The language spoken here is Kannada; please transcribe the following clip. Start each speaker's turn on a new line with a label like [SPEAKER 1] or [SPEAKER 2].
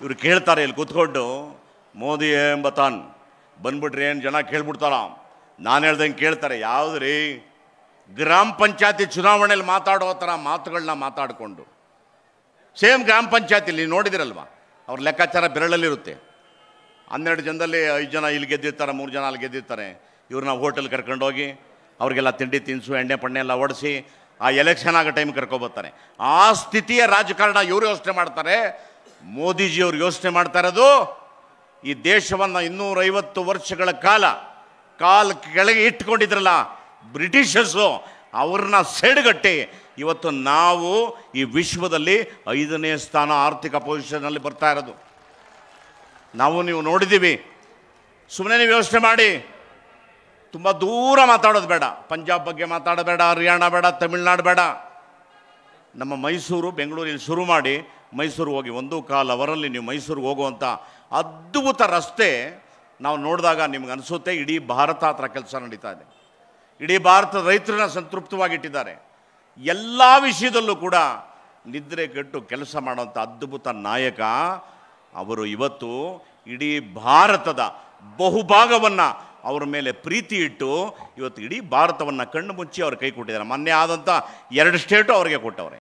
[SPEAKER 1] ಇವರು ಕೇಳ್ತಾರೆ ಇಲ್ಲಿ ಕೂತ್ಕೊಂಡು ಮೋದಿ ಎಂಬ ಬತಾನ್ ಬಂದ್ಬಿಟ್ರಿ ಏನು ಜನ ಕೇಳ್ಬಿಡ್ತಾರ ನಾನು ಹೇಳ್ದಂಗೆ ಕೇಳ್ತಾರೆ ಯಾವುದು ರೀ ಗ್ರಾಮ ಪಂಚಾಯತಿ ಚುನಾವಣೆಯಲ್ಲಿ ಮಾತಾಡೋ ಥರ ಮಾತುಗಳನ್ನ ಮಾತಾಡಿಕೊಂಡು ಸೇಮ್ ಗ್ರಾಮ ಪಂಚಾಯತಿಲಿ ನೋಡಿದಿರಲ್ವಾ ಅವ್ರ ಲೆಕ್ಕಾಚಾರ ಬೆರಳಲ್ಲಿರುತ್ತೆ ಹನ್ನೆರಡು ಜನದಲ್ಲಿ ಐದು ಜನ ಇಲ್ಲಿ ಗೆದ್ದಿರ್ತಾರೆ ಮೂರು ಜನ ಅಲ್ಲಿ ಗೆದ್ದಿರ್ತಾರೆ ಇವ್ರನ್ನ ಹೋಟೆಲ್ ಕರ್ಕೊಂಡೋಗಿ ಅವ್ರಿಗೆಲ್ಲ ತಿಂಡಿ ತಿನಿಸು ಎಣ್ಣೆ ಪಣ್ಣೆ ಎಲ್ಲ ಓಡಿಸಿ ಆ ಎಲೆಕ್ಷನ್ ಆಗೋ ಟೈಮ್ ಕರ್ಕೊಬರ್ತಾರೆ ಆ ಸ್ಥಿತಿಯ ರಾಜಕಾರಣ ಇವರು ಯೋಚನೆ ಮಾಡ್ತಾರೆ ಮೋದಿಜಿಯವರು ಯೋಚನೆ ಮಾಡ್ತಾ ಇರೋದು ಈ ದೇಶವನ್ನು ಇನ್ನೂರೈವತ್ತು ವರ್ಷಗಳ ಕಾಲ ಕಾಲ್ ಕೆಳಗೆ ಇಟ್ಕೊಂಡಿದ್ರಲ್ಲ ಬ್ರಿಟಿಷರ್ಸು ಅವ್ರನ್ನ ಸೆಡ್ಗಟ್ಟಿ ಇವತ್ತು ನಾವು ಈ ವಿಶ್ವದಲ್ಲಿ ಐದನೇ ಸ್ಥಾನ ಆರ್ಥಿಕ ಪೊಸಿಷನ್ನಲ್ಲಿ ಬರ್ತಾ ಇರೋದು ನಾವು ನೀವು ನೋಡಿದ್ದೀವಿ ಸುಮ್ಮನೆ ನೀವು ಯೋಚನೆ ಮಾಡಿ ತುಂಬ ದೂರ ಮಾತಾಡೋದು ಬೇಡ ಪಂಜಾಬ್ ಬಗ್ಗೆ ಮಾತಾಡಬೇಡ ಹರಿಯಾಣ ಬೇಡ ತಮಿಳ್ನಾಡು ಬೇಡ ನಮ್ಮ ಮೈಸೂರು ಬೆಂಗಳೂರಿನಲ್ಲಿ ಶುರು ಮಾಡಿ ಮೈಸೂರು ಹೋಗಿ ಒಂದು ಕಾಲ ಅವರಲ್ಲಿ ನೀವು ಮೈಸೂರಿಗೆ ಹೋಗುವಂಥ ಅದ್ಭುತ ರಸ್ತೆ ನಾವು ನೋಡಿದಾಗ ನಿಮ್ಗೆ ಅನಿಸುತ್ತೆ ಇಡೀ ಭಾರತ ಹತ್ರ ಕೆಲಸ ನಡೀತಾ ಇದೆ ಇಡೀ ಭಾರತದ ರೈತರನ್ನ ಸಂತೃಪ್ತವಾಗಿಟ್ಟಿದ್ದಾರೆ ಎಲ್ಲ ವಿಷಯದಲ್ಲೂ ಕೂಡ ನಿದ್ರೆ ಕೆಟ್ಟು ಕೆಲಸ ಮಾಡುವಂಥ ಅದ್ಭುತ ನಾಯಕ ಅವರು ಇವತ್ತು ಇಡೀ ಭಾರತದ ಬಹುಭಾಗವನ್ನು ಅವರ ಮೇಲೆ ಪ್ರೀತಿ ಇಟ್ಟು ಇವತ್ತು ಇಡೀ ಭಾರತವನ್ನು ಕಣ್ಣು ಮುಚ್ಚಿ ಅವ್ರು ಕೈ ಕೊಟ್ಟಿದ್ದಾರೆ ಮೊನ್ನೆ ಆದಂಥ ಎರಡು ಸ್ಟೇಟು ಅವರಿಗೆ ಕೊಟ್ಟವ್ರೆ